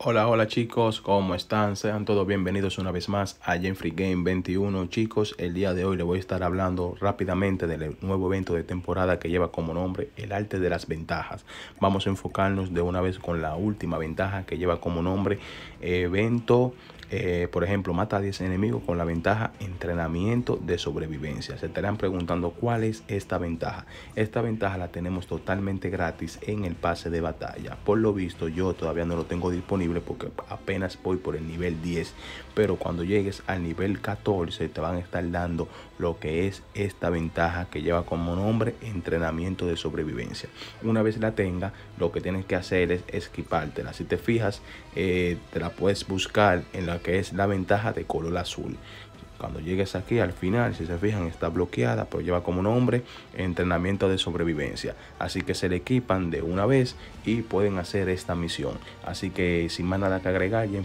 Hola, hola chicos, ¿cómo están? Sean todos bienvenidos una vez más a free Game 21. Chicos, el día de hoy les voy a estar hablando rápidamente del nuevo evento de temporada que lleva como nombre El Arte de las Ventajas. Vamos a enfocarnos de una vez con la última ventaja que lleva como nombre Evento eh, por ejemplo, mata a 10 enemigos con la ventaja entrenamiento de sobrevivencia. Se estarán preguntando cuál es esta ventaja. Esta ventaja la tenemos totalmente gratis en el pase de batalla. Por lo visto, yo todavía no lo tengo disponible porque apenas voy por el nivel 10. Pero cuando llegues al nivel 14 te van a estar dando lo que es esta ventaja que lleva como nombre entrenamiento de sobrevivencia. Una vez la tenga, lo que tienes que hacer es esquipártela. Si te fijas, eh, te la puedes buscar en la que es la ventaja de color azul. Cuando llegues aquí al final, si se fijan, está bloqueada, pero lleva como nombre entrenamiento de sobrevivencia. Así que se le equipan de una vez y pueden hacer esta misión. Así que sin más nada que agregar,